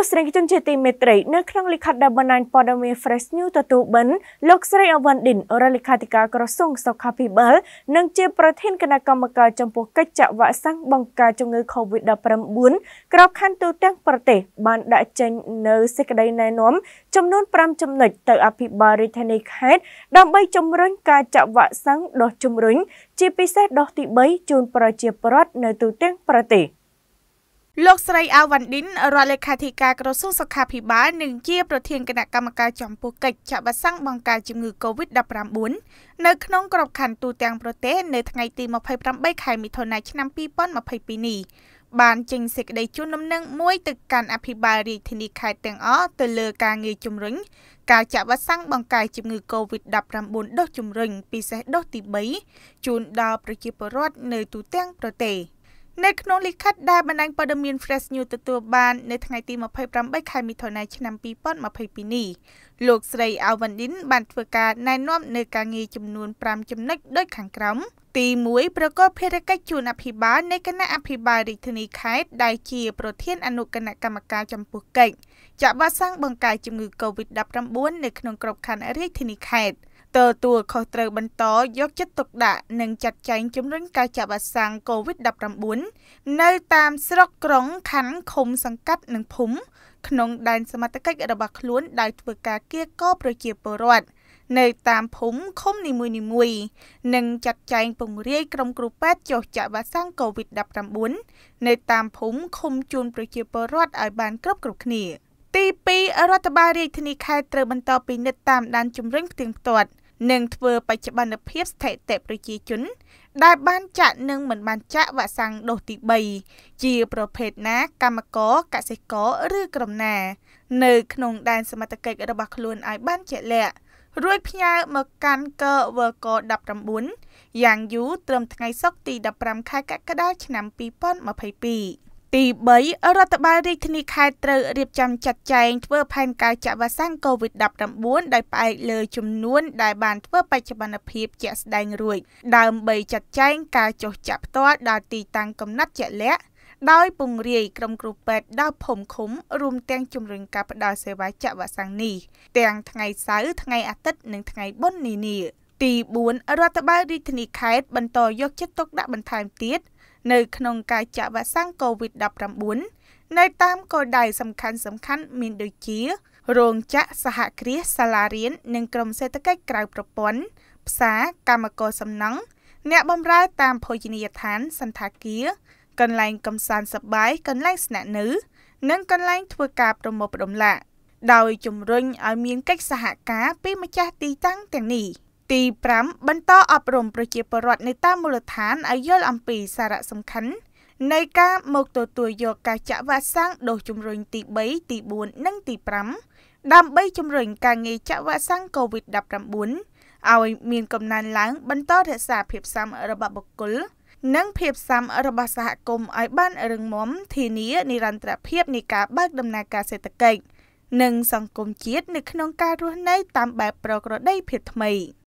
ទស្សនិកជនជាទីមេត្រីនៅក្នុងលិខិតដែលបណ្ដាញព័ត៌មាន Fresh News ទទួលបានលោកស្រីអវ៉ាន់ឌិនរដ្ឋលេខាធិការក្រសួងសុខាភិបាលនិងជាប្រធានគណៈកម្មការចំពោះកិច្ចចាក់វ៉ាក់សាំងបង្ការជំងឺ Covid-19 ក្របខ័ណ្ឌទូទាំងប្រទេសបានដាក់ចេញនៅសេចក្តីណែនាំ ចំនួន5ចំណុចទៅអភិបាលរាជធានីខេត្តដើម្បីជំរុញការចាក់វ៉ាក់សាំងដោះជំរុញជាពិសេសដោះទី3ជូនប្រជាពលរដ្ឋនៅទូទាំងប្រទេស។លោកស្រីអាវ៉ាន់ឌិនរដ្ឋលេខាធិការក្រសួងសុខាភិបាលនិងជាប្រធានគណៈកម្មការចំពោះកិច្ចចាក់វ៉ាក់សាំងបង្ការជំងឺ Covid-19 នៅក្នុងក្របខ័ណ្ឌទូទាំងប្រទេសនៅថ្ងៃទី28ខែមិថុនា ឆ្នាំ2022នេះបានចេញសេចក្តីជូនដំណឹងមួយទៅកាន់អភិបាលរាជធានីខេត្តទាំងអស់ទៅលើការងារជំរុញការចាក់វ៉ាក់សាំងបង្ការជំងឺ Covid-19 ដុសជំរុញពិសេសដុសទី3ជូនដល់ប្រជាពលរដ្ឋនៅទូទាំងប្រទេស។នៅក្នុងលិខិតដែលបណ្ដាញព័ត៌មាន Fresh News ទទួលបាននៅថ្ងៃទី28ខែមិថុនាឆ្នាំ2022នេះលោកស្រី Alvandin បានធ្វើការណែនាំនៅការងារចំនួន5ចំណុចដូចខាងក្រោមទី1ប្រកបភារកិច្ចជួនអភិបាលនៃគណៈអភិបាលរាជធានីខេត្តដែលជាប្រធានអនុគណៈកម្មការចំពោះកិច្ចចាក់វ៉ាក់សាំងបង្ការជំងឺ Covid-19 នៅក្នុងក្របខ័ណ្ឌរាជធានីខេត្តទទួលខុសត្រូវបន្តយកចិត្តទុកដាក់និងចាត់ចែងជំរុញការចាប់អាសង្ក COVID-19 នៅតាមស្រុកក្រុងខណ្ឌឃុំសង្កាត់ និងភូមិក្នុងដែនសមត្ថកិច្ចរបស់ខ្លួនដោយធ្វើការគៀកកប្រជាពលរដ្ឋនៅតាមភូមិឃុំនីមួយៗនិងចាត់ចែងពង្រាយក្រុមគ្រូពេទ្យចុះចាក់វ៉ាក់សាំង COVID-19 នៅតាមភូមិឃុំជូនប្រជាពលរដ្ឋឲ្យបានគ្រប់គ្រប់គ្នាទី2រដ្ឋបាលរាជធានីខេត្តត្រូវបន្តពិនិត្យតាមដានជំរុញផ្ទៀងផ្ទាត់និងធ្វើបច្ចុប្បន្នភាពស្ថិតិប្រជាជន ដែលបានចាក់និងមិនបានចាក់វ៉ាក់សាំងដូសទី3ជាប្រភេទណាកម្មករកសិករឬក្រុមណានៅ ក្នុងដែនសមត្ថកិច្ចរបស់ខ្លួនឲ្យបានជាក់លាក់រួចផ្ញើមកកាន់កវក19យ៉ាងយូរត្រឹមថ្ងៃសុក្រទី15ខែកក្កដាឆ្នាំ2022ទី3រដ្ឋបាលរាជធានីខេត្តត្រូវរៀបចំចាត់ចែងធ្វើផែនការចាក់វ៉ាក់សាំង COVID-19 ដោយផ្អែកលើចំនួនដែលបានធ្វើបច្ចុប្បន្នភាពជាក់ស្ដែងរួចដើម្បីចាត់ចែងការចុះចាក់ផ្ទាល់ដល់ទីតាំងកំណត់ជាក់លាក់ដោយពង្រាយក្រុមគ្រូពេទ្យដល់ភូមិឃុំរួមទាំងជំរុញការផ្តល់សេវាចាក់វ៉ាក់សាំងនេះទាំងថ្ងៃសៅរ៍ថ្ងៃអាទិត្យនិងថ្ងៃបុណ្យនានា ទី4រដ្ឋបាលរាជធានីខេត្តបន្តយកចិត្តទុកដាក់បន្ថែមទៀតនៅក្នុងការចាក់វ៉ាក់សាំង COVID-19 នៅតាមគោលដៅសំខាន់សំខាន់មានដូចជារោងចក្រសហគ្រាសសាលារៀន និងក្រមសេដ្ឋកិច្ចក្រៅប្រព័ន្ធផ្សារកម្មករសំណង់អ្នកបម្រើតាមភោជនីយដ្ឋានសន្តាគារកន្លែងកំសាន្តសប្បាយកន្លែងស្នាក់នៅនិងកន្លែងធ្វើការប្រមូលផ្ដុំឡាដោយជំរុញឲ្យមានកិច្ចសហការពីម្ចាស់ទីតាំងទាំងនេះ។ទី5បន្តអប់រំប្រជាពលរដ្ឋនៅតាមមូលដ្ឋានឲ្យយល់អំពីសារៈសំខាន់នៃការមកទទួលយកការចាក់វ៉ាក់សាំងដូសជំរុញទី3ទី4និងទី5ដើម្បីជំរុញការងារចាក់វ៉ាក់សាំង COVID-19 ឲ្យមានកំណើនឡើងបន្តរក្សាភាពស៊ាំរបស់បុគ្គលនិងភាពស៊ាំរបស់សហគមន៍ឲ្យបានរឹងមាំធានានិរន្តរភាពនៃការបើកដំណើរការសេដ្ឋកិច្ចនិងសង្គមជាតិនៅក្នុងការរស់នៅតាមបែបប្រក្រតីភាពថ្មី។